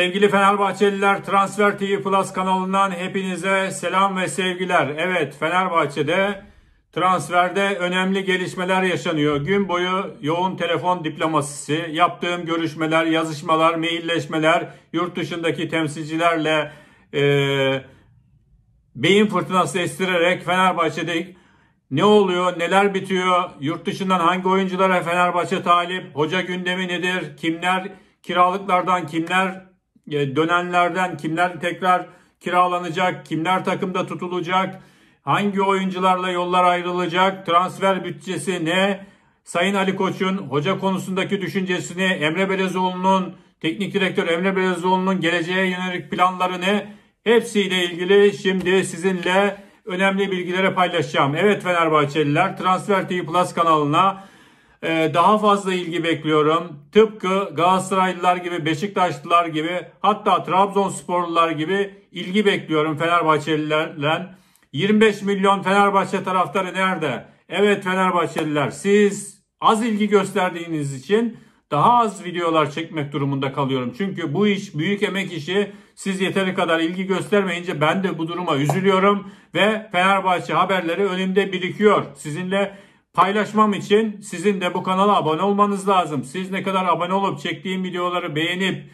Sevgili Fenerbahçeliler Transfer TV Plus kanalından hepinize selam ve sevgiler. Evet Fenerbahçe'de transferde önemli gelişmeler yaşanıyor. Gün boyu yoğun telefon diplomasisi, yaptığım görüşmeler, yazışmalar, mailleşmeler, yurt dışındaki temsilcilerle e, beyin fırtınası estirerek Fenerbahçe'de ne oluyor, neler bitiyor, yurt dışından hangi oyunculara Fenerbahçe talip, hoca gündemi nedir, kimler kiralıklardan kimler e, dönenlerden kimler tekrar kiralanacak, kimler takımda tutulacak, hangi oyuncularla yollar ayrılacak, transfer bütçesi ne, Sayın Ali Koç'un hoca konusundaki düşüncesini, Emre Belezoğlu'nun, teknik direktör Emre Belezoğlu'nun geleceğe yönelik planları ne, hepsiyle ilgili şimdi sizinle önemli bilgilere paylaşacağım. Evet Fenerbahçeliler, Transfer TV Plus kanalına ee, daha fazla ilgi bekliyorum. Tıpkı Galatasaraylılar gibi, Beşiktaşlılar gibi hatta Trabzonsporlular gibi ilgi bekliyorum Fenerbahçelilerle. 25 milyon Fenerbahçe taraftarı nerede? Evet Fenerbahçeliler siz az ilgi gösterdiğiniz için daha az videolar çekmek durumunda kalıyorum. Çünkü bu iş büyük emek işi. Siz yeteri kadar ilgi göstermeyince ben de bu duruma üzülüyorum ve Fenerbahçe haberleri önümde birikiyor. Sizinle paylaşmam için sizin de bu kanala abone olmanız lazım. Siz ne kadar abone olup çektiğim videoları beğenip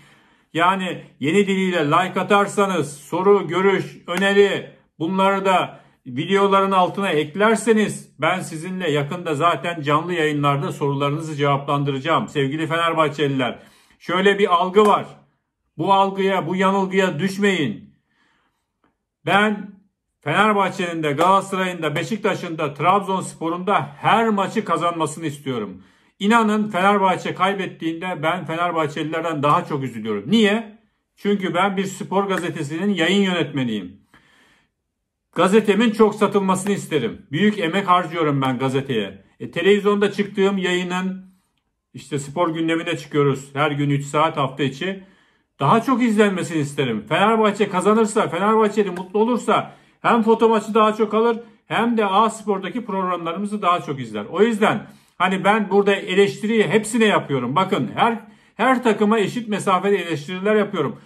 yani yeni diliyle like atarsanız soru, görüş, öneri bunları da videoların altına eklerseniz ben sizinle yakında zaten canlı yayınlarda sorularınızı cevaplandıracağım. Sevgili Fenerbahçeliler şöyle bir algı var. Bu algıya, bu yanılgıya düşmeyin. Ben Fenerbahçe'nin de Galatasaray'ın da Beşiktaş'ın da Trabzonspor'un da her maçı kazanmasını istiyorum. İnanın Fenerbahçe kaybettiğinde ben Fenerbahçelilerden daha çok üzülüyorum. Niye? Çünkü ben bir spor gazetesinin yayın yönetmeniyim. Gazetemin çok satılmasını isterim. Büyük emek harcıyorum ben gazeteye. E, televizyonda çıktığım yayının işte spor gündemine çıkıyoruz. Her gün 3 saat hafta içi. Daha çok izlenmesini isterim. Fenerbahçe kazanırsa, Fenerbahçeli mutlu olursa hem foto maçı daha çok alır hem de A Spor'daki programlarımızı daha çok izler. O yüzden hani ben burada eleştiriyi hepsine yapıyorum. Bakın her her takıma eşit mesafede eleştiriler yapıyorum.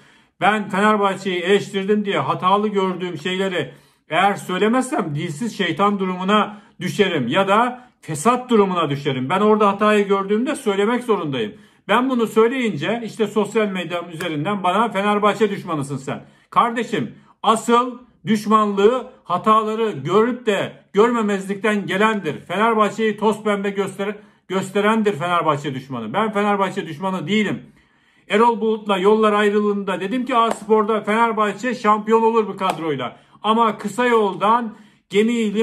Ben Fenerbahçe'yi eleştirdim diye hatalı gördüğüm şeyleri eğer söylemezsem dilsiz şeytan durumuna düşerim ya da fesat durumuna düşerim. Ben orada hatayı gördüğümde söylemek zorundayım. Ben bunu söyleyince işte sosyal medya üzerinden bana Fenerbahçe düşmanısın sen. Kardeşim asıl düşmanlığı, hataları görüp de görmemezlikten gelendir. Fenerbahçe'yi toz pembe gösteren, gösterendir Fenerbahçe düşmanı. Ben Fenerbahçe düşmanı değilim. Erol Bulut'la yollar ayrılığında dedim ki A Spor'da Fenerbahçe şampiyon olur bu kadroyla. Ama kısa yoldan gemiyi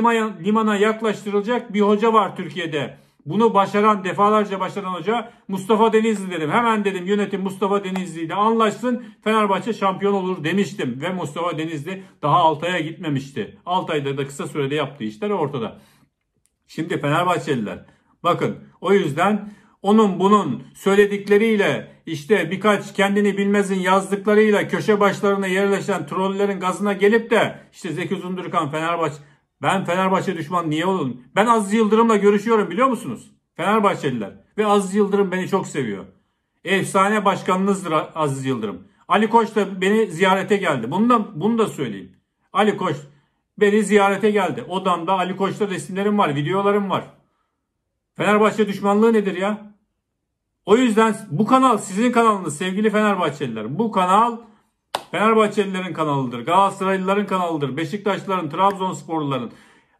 limana yaklaştırılacak bir hoca var Türkiye'de. Bunu başaran defalarca başaran hoca Mustafa Denizli dedim. Hemen dedim yönetim Mustafa Denizli ile anlaşsın Fenerbahçe şampiyon olur demiştim. Ve Mustafa Denizli daha Altay'a gitmemişti. Altay'da da kısa sürede yaptığı işler ortada. Şimdi Fenerbahçeliler bakın o yüzden onun bunun söyledikleriyle işte birkaç kendini bilmezin yazdıklarıyla köşe başlarına yerleşen trollerin gazına gelip de işte Zeki Zundurkan Fenerbahçe ben Fenerbahçe düşman niye olalım? Ben Aziz Yıldırım'la görüşüyorum biliyor musunuz? Fenerbahçeliler. Ve Aziz Yıldırım beni çok seviyor. Efsane başkanınızdır Aziz Yıldırım. Ali Koç da beni ziyarete geldi. Bunu da, bunu da söyleyeyim. Ali Koç beni ziyarete geldi. Odamda Ali Koç'ta resimlerim var, videolarım var. Fenerbahçe düşmanlığı nedir ya? O yüzden bu kanal sizin kanalınız sevgili Fenerbahçeliler. Bu kanal Fenerbahçelilerin kanalıdır, Galatasaraylıların kanalıdır, Beşiktaşlıların, Trabzonsporluların,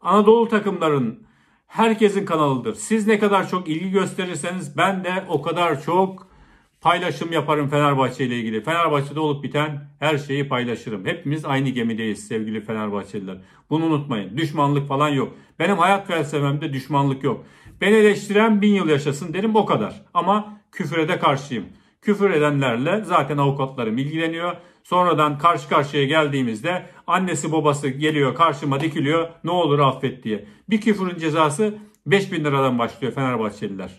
Anadolu takımların, herkesin kanalıdır. Siz ne kadar çok ilgi gösterirseniz ben de o kadar çok paylaşım yaparım Fenerbahçe ile ilgili. Fenerbahçe'de olup biten her şeyi paylaşırım. Hepimiz aynı gemideyiz sevgili Fenerbahçeliler. Bunu unutmayın. Düşmanlık falan yok. Benim hayat felsefemde düşmanlık yok. Beni eleştiren bin yıl yaşasın derim o kadar. Ama küfüre de karşıyım. Küfür edenlerle zaten avukatlarım ilgileniyor. Sonradan karşı karşıya geldiğimizde annesi babası geliyor karşıma dikiliyor ne olur affet diye. Bir küfürün cezası 5000 liradan başlıyor Fenerbahçeliler.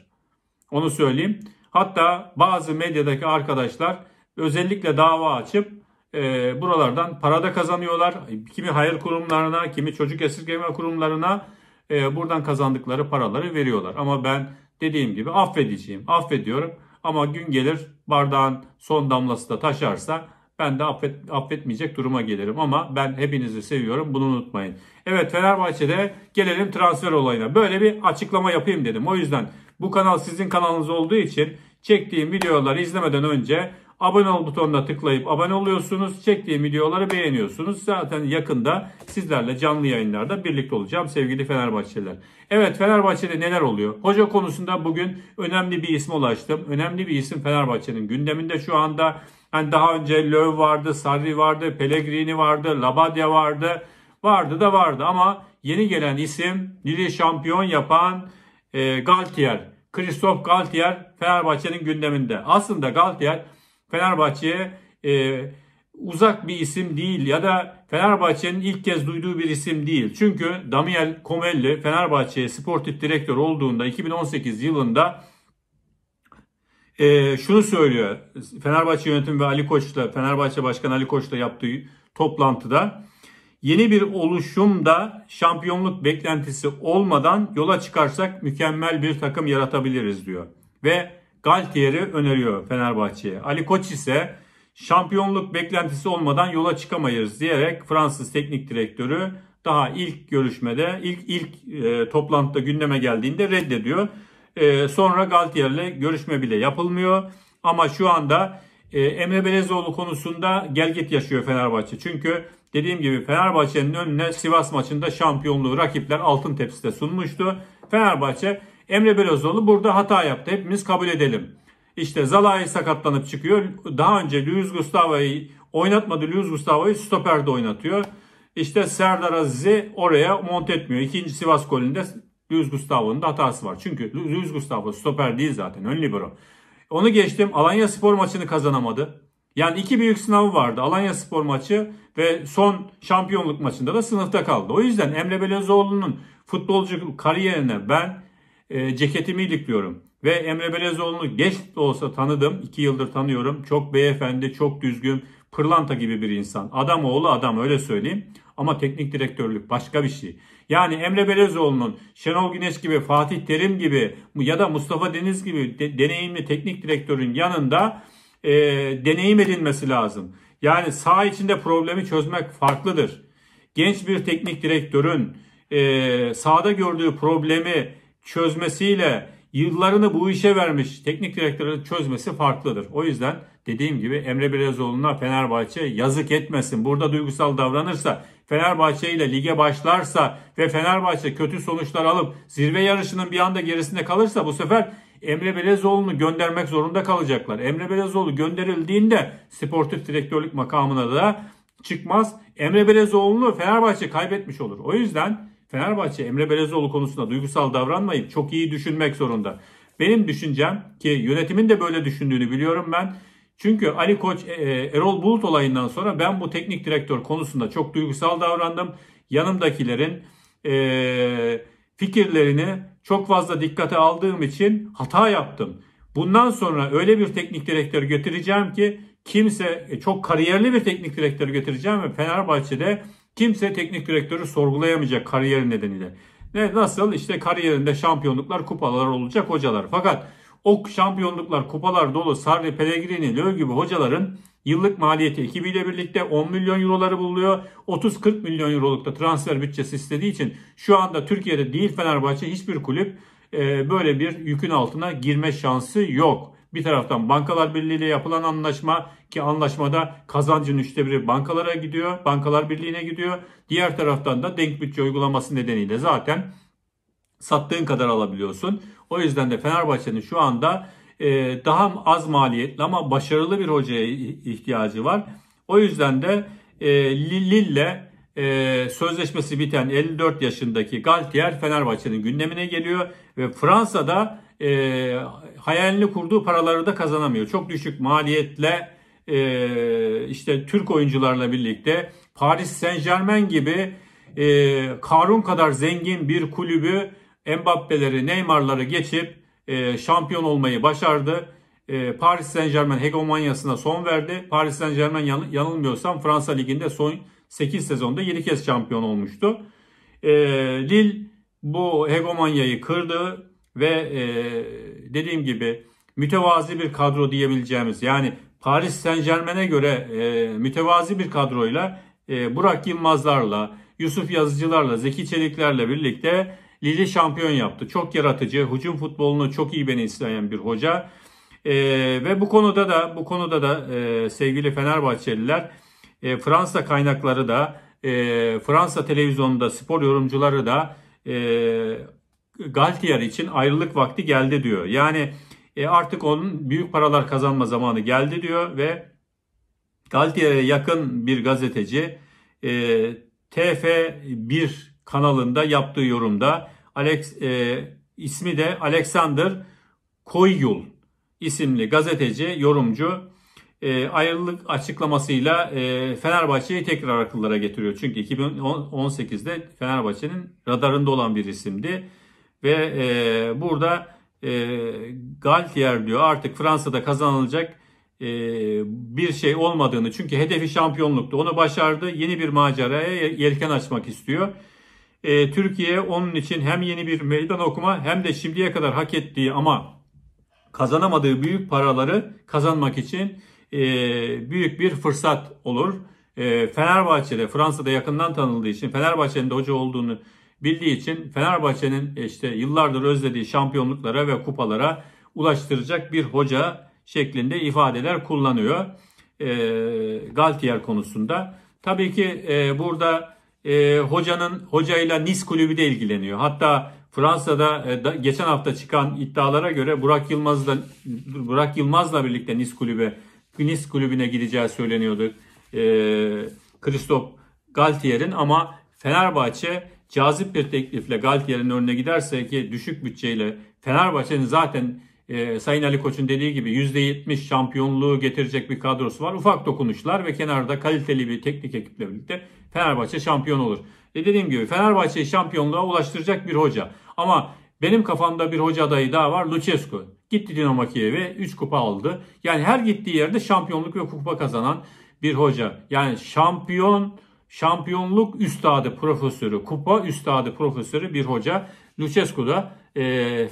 Onu söyleyeyim. Hatta bazı medyadaki arkadaşlar özellikle dava açıp e, buralardan para da kazanıyorlar. Kimi hayır kurumlarına, kimi çocuk esirgeme kurumlarına e, buradan kazandıkları paraları veriyorlar. Ama ben dediğim gibi affedeceğim, affediyorum. Ama gün gelir bardağın son damlası da taşarsa ben de affet, affetmeyecek duruma gelirim ama ben hepinizi seviyorum bunu unutmayın. Evet Fenerbahçe'de gelelim transfer olayına. Böyle bir açıklama yapayım dedim. O yüzden bu kanal sizin kanalınız olduğu için çektiğim videoları izlemeden önce abone ol butonuna tıklayıp abone oluyorsunuz. Çektiğim videoları beğeniyorsunuz. Zaten yakında sizlerle canlı yayınlarda birlikte olacağım sevgili Fenerbahçeliler. Evet Fenerbahçe'de neler oluyor? Hoca konusunda bugün önemli bir isme ulaştım. Önemli bir isim Fenerbahçe'nin gündeminde şu anda. Yani daha önce Löw vardı, Sarri vardı, Pellegrini vardı, Labadia vardı. Vardı da vardı ama yeni gelen isim Lille şampiyon yapan e, Galtier. Christoph Galtier Fenerbahçe'nin gündeminde. Aslında Galtier Fenerbahçe'ye e, uzak bir isim değil ya da Fenerbahçe'nin ilk kez duyduğu bir isim değil. Çünkü Damiel Comelli Fenerbahçe'ye sportif direktör olduğunda 2018 yılında e, şunu söylüyor. Fenerbahçe yönetimi ve Ali Koç'la Fenerbahçe Başkanı Ali Koç'la yaptığı toplantıda yeni bir oluşumda şampiyonluk beklentisi olmadan yola çıkarsak mükemmel bir takım yaratabiliriz diyor. Ve Galtier'i öneriyor Fenerbahçe'ye. Ali Koç ise şampiyonluk beklentisi olmadan yola çıkamayız diyerek Fransız teknik direktörü daha ilk görüşmede ilk ilk e, toplantıda gündeme geldiğinde reddediyor. Ee, sonra sonra ile görüşme bile yapılmıyor. Ama şu anda e, Emre Belezoğlu konusunda gelgit yaşıyor Fenerbahçe. Çünkü dediğim gibi Fenerbahçe'nin önüne Sivas maçında şampiyonluğu rakipler altın tepside sunmuştu. Fenerbahçe Emre Belezoğlu burada hata yaptı. Hepimiz kabul edelim. İşte Zalai sakatlanıp çıkıyor. Daha önce Luis Gustavo'yu oynatmadı. Luis Gustavo'yu stoperde oynatıyor. İşte Serdar Aziz'i oraya monte etmiyor. İkinci Sivas golünde Luis Gustavo'nun da hatası var. Çünkü Luis Gustavo stoper değil zaten. Ön libero. Onu geçtim. Alanya Spor maçını kazanamadı. Yani iki büyük sınavı vardı. Alanya Spor maçı ve son şampiyonluk maçında da sınıfta kaldı. O yüzden Emre Belezoğlu'nun futbolcu kariyerine ben e, ceketimi ilikliyorum. Ve Emre Belezoğlu'nu geç de olsa tanıdım. iki yıldır tanıyorum. Çok beyefendi, çok düzgün, pırlanta gibi bir insan. Adam oğlu adam öyle söyleyeyim. Ama teknik direktörlük başka bir şey. Yani Emre Belezoğlu'nun, Şenol Güneş gibi, Fatih Terim gibi ya da Mustafa Deniz gibi de, deneyimli teknik direktörün yanında e, deneyim edilmesi lazım. Yani sağ içinde problemi çözmek farklıdır. Genç bir teknik direktörün e, sahada gördüğü problemi çözmesiyle yıllarını bu işe vermiş teknik direktörü çözmesi farklıdır. O yüzden dediğim gibi Emre Belezoğlu'na Fenerbahçe yazık etmesin. Burada duygusal davranırsa, Fenerbahçe ile lige başlarsa ve Fenerbahçe kötü sonuçlar alıp zirve yarışının bir anda gerisinde kalırsa bu sefer Emre Belezoğlu'nu göndermek zorunda kalacaklar. Emre Belezoğlu gönderildiğinde sportif direktörlük makamına da çıkmaz. Emre Belezoğlu'nu Fenerbahçe kaybetmiş olur. O yüzden Fenerbahçe Emre Belezoğlu konusunda duygusal davranmayıp çok iyi düşünmek zorunda. Benim düşüncem ki yönetimin de böyle düşündüğünü biliyorum ben. Çünkü Ali Koç e, e, Erol Bulut olayından sonra ben bu teknik direktör konusunda çok duygusal davrandım. Yanımdakilerin e, fikirlerini çok fazla dikkate aldığım için hata yaptım. Bundan sonra öyle bir teknik direktör götüreceğim ki kimse e, çok kariyerli bir teknik direktör götüreceğim ve Fenerbahçe'de Kimse teknik direktörü sorgulayamayacak kariyeri nedeniyle. Ne nasıl işte kariyerinde şampiyonluklar, kupalar olacak hocalar. Fakat o şampiyonluklar, kupalar dolu Sarri, Pellegrini, Löw gibi hocaların yıllık maliyeti ekibiyle birlikte 10 milyon euroları buluyor. 30-40 milyon eurolukta transfer bütçesi istediği için şu anda Türkiye'de değil Fenerbahçe hiçbir kulüp e, böyle bir yükün altına girme şansı yok. Bir taraftan Bankalar Birliği ile yapılan anlaşma ki anlaşmada kazancın üçte biri bankalara gidiyor, Bankalar Birliği'ne gidiyor. Diğer taraftan da denk bütçe uygulaması nedeniyle zaten sattığın kadar alabiliyorsun. O yüzden de Fenerbahçe'nin şu anda e, daha az maliyetli ama başarılı bir hocaya ihtiyacı var. O yüzden de e, Lille'le e, sözleşmesi biten 54 yaşındaki Galtier Fenerbahçe'nin gündemine geliyor ve Fransa'da e, hayalini kurduğu paraları da kazanamıyor. Çok düşük maliyetle e, işte Türk oyuncularla birlikte Paris Saint Germain gibi e, Karun kadar zengin bir kulübü Mbappe'leri, Neymar'ları geçip e, şampiyon olmayı başardı. E, Paris Saint Germain hegemonyasına son verdi. Paris Saint Germain yan, yanılmıyorsam Fransa Ligi'nde son 8 sezonda 7 kez şampiyon olmuştu. E, Lille bu hegemonyayı kırdı ve e, dediğim gibi mütevazi bir kadro diyebileceğimiz yani Paris Saint Germain'e göre e, mütevazi bir kadroyla e, Burak Yılmazlarla, Yusuf Yazıcılarla, Zeki Çeliklerle birlikte Lille şampiyon yaptı. Çok yaratıcı, hücum futbolunu çok iyi beni isteyen bir hoca. E, ve bu konuda da bu konuda da e, sevgili Fenerbahçeliler e, Fransa kaynakları da e, Fransa televizyonunda spor yorumcuları da e, Galtier için ayrılık vakti geldi diyor. Yani e, artık onun büyük paralar kazanma zamanı geldi diyor ve Galtier'e yakın bir gazeteci e, TF1 kanalında yaptığı yorumda Alex e, ismi de Alexander Koyul isimli gazeteci, yorumcu e, ayrılık açıklamasıyla e, Fenerbahçe'yi tekrar akıllara getiriyor. Çünkü 2018'de Fenerbahçe'nin radarında olan bir isimdi. Ve e, burada e, Galtier diyor artık Fransa'da kazanılacak e, bir şey olmadığını çünkü hedefi şampiyonluktu. Onu başardı. Yeni bir maceraya yelken açmak istiyor. E, Türkiye onun için hem yeni bir meydan okuma hem de şimdiye kadar hak ettiği ama kazanamadığı büyük paraları kazanmak için e, büyük bir fırsat olur. E, Fenerbahçe'de Fransa'da yakından tanıldığı için Fenerbahçe'nin de hoca olduğunu bildiği için Fenerbahçe'nin e, işte yıllardır özlediği şampiyonluklara ve kupalara ulaştıracak bir hoca şeklinde ifadeler kullanıyor. E, Galtier konusunda. Tabii ki e, burada e, hocanın hocayla Nice kulübü de ilgileniyor. Hatta Fransa'da e, da, geçen hafta çıkan iddialara göre Burak Yılmaz'la Burak Yılmaz'la birlikte Nice kulübe Nice kulübüne gideceği söyleniyordu. E, Christophe Galtier'in ama Fenerbahçe cazip bir teklifle Galatasarayın önüne giderse ki düşük bütçeyle Fenerbahçe'nin zaten e, Sayın Ali Koç'un dediği gibi %70 şampiyonluğu getirecek bir kadrosu var. Ufak dokunuşlar ve kenarda kaliteli bir teknik ekiple birlikte Fenerbahçe şampiyon olur. E dediğim gibi Fenerbahçe'yi şampiyonluğa ulaştıracak bir hoca. Ama benim kafamda bir hoca adayı daha var Lucescu. Gitti Dinamo Kiev'e 3 kupa aldı. Yani her gittiği yerde şampiyonluk ve kupa kazanan bir hoca. Yani şampiyon şampiyonluk üstadı profesörü, kupa üstadı profesörü bir hoca. Lucescu da e,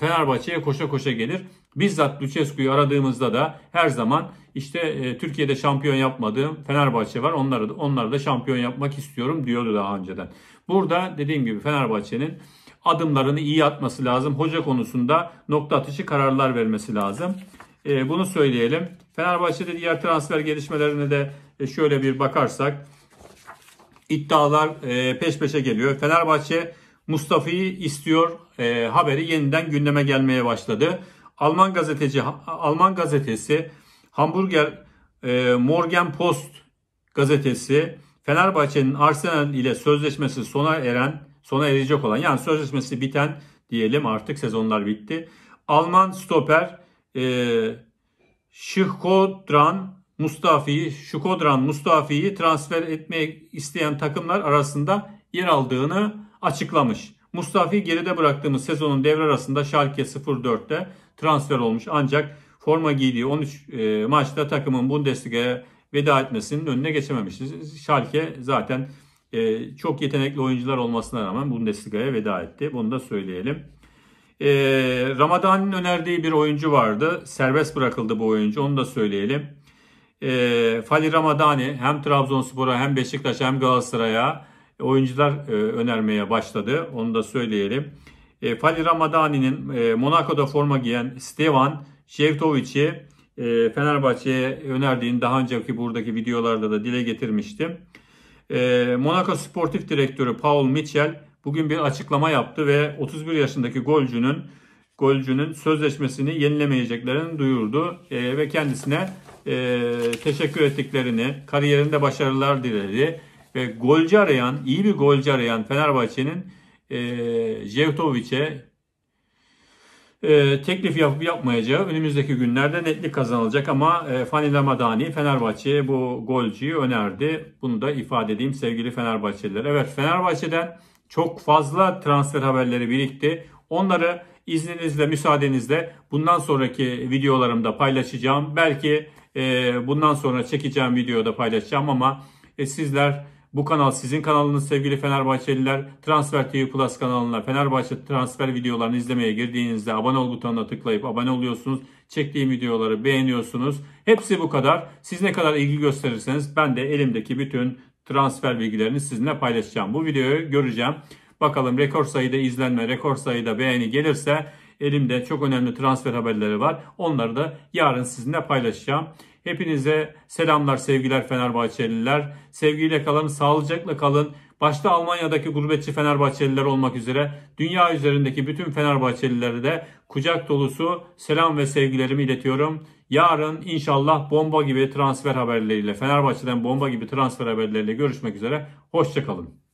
Fenerbahçe'ye koşa koşa gelir. Bizzat Lucescu'yu aradığımızda da her zaman işte e, Türkiye'de şampiyon yapmadığım Fenerbahçe var. Onları da, onları da şampiyon yapmak istiyorum diyordu daha önceden. Burada dediğim gibi Fenerbahçe'nin adımlarını iyi atması lazım. Hoca konusunda nokta atışı kararlar vermesi lazım. E, bunu söyleyelim. Fenerbahçe'de diğer transfer gelişmelerine de e, şöyle bir bakarsak iddialar e, peş peşe geliyor. Fenerbahçe Mustafa'yı istiyor e, haberi yeniden gündeme gelmeye başladı. Alman gazeteci Alman gazetesi Hamburger e, Post gazetesi Fenerbahçe'nin Arsenal ile sözleşmesi sona eren sona erecek olan yani sözleşmesi biten diyelim artık sezonlar bitti. Alman stoper e, Şihkodran Mustafi'yi, Şukodran Mustafi'yi transfer etmeye isteyen takımlar arasında yer aldığını açıklamış. Mustafi geride bıraktığımız sezonun devre arasında Schalke 04'te transfer olmuş. Ancak forma giydiği 13 e, maçta takımın Bundesliga'ya veda etmesinin önüne geçememişiz. Schalke zaten e, çok yetenekli oyuncular olmasına rağmen Bundesliga'ya veda etti. Bunu da söyleyelim. E, Ramadan'ın önerdiği bir oyuncu vardı. Serbest bırakıldı bu oyuncu. Onu da söyleyelim e, Fali Ramadani hem Trabzonspor'a hem Beşiktaş'a hem Galatasaray'a e, oyuncular e, önermeye başladı. Onu da söyleyelim. E, Fali Ramadani'nin e, Monaco'da forma giyen Stevan Şevtovic'i e, Fenerbahçe'ye önerdiğini daha önceki buradaki videolarda da dile getirmiştim. E, Monaco Sportif Direktörü Paul Mitchell bugün bir açıklama yaptı ve 31 yaşındaki golcünün golcünün sözleşmesini yenilemeyeceklerini duyurdu e, ve kendisine e, teşekkür ettiklerini, kariyerinde başarılar diledi. Ve golcü arayan, iyi bir golcü arayan Fenerbahçe'nin e, Jevtovic'e e, teklif yapıp yapmayacağı önümüzdeki günlerde netlik kazanılacak ama e, Fanny Lamadani Fenerbahçe'ye bu golcüyü önerdi. Bunu da ifade edeyim sevgili Fenerbahçeliler. Evet Fenerbahçe'den çok fazla transfer haberleri birikti. Onları izninizle, müsaadenizle bundan sonraki videolarımda paylaşacağım. Belki ee, bundan sonra çekeceğim videoda paylaşacağım ama e, sizler bu kanal sizin kanalınız sevgili Fenerbahçeliler. Transfer TV Plus kanalına Fenerbahçe transfer videolarını izlemeye girdiğinizde abone ol butonuna tıklayıp abone oluyorsunuz. Çektiğim videoları beğeniyorsunuz. Hepsi bu kadar. Siz ne kadar ilgi gösterirseniz ben de elimdeki bütün transfer bilgilerini sizinle paylaşacağım. Bu videoyu göreceğim. Bakalım rekor sayıda izlenme, rekor sayıda beğeni gelirse Elimde çok önemli transfer haberleri var. Onları da yarın sizinle paylaşacağım. Hepinize selamlar, sevgiler Fenerbahçeliler. Sevgiyle kalın, sağlıcakla kalın. Başta Almanya'daki gurbetçi Fenerbahçeliler olmak üzere dünya üzerindeki bütün Fenerbahçelilere de kucak dolusu selam ve sevgilerimi iletiyorum. Yarın inşallah bomba gibi transfer haberleriyle, Fenerbahçe'den bomba gibi transfer haberleriyle görüşmek üzere. Hoşçakalın.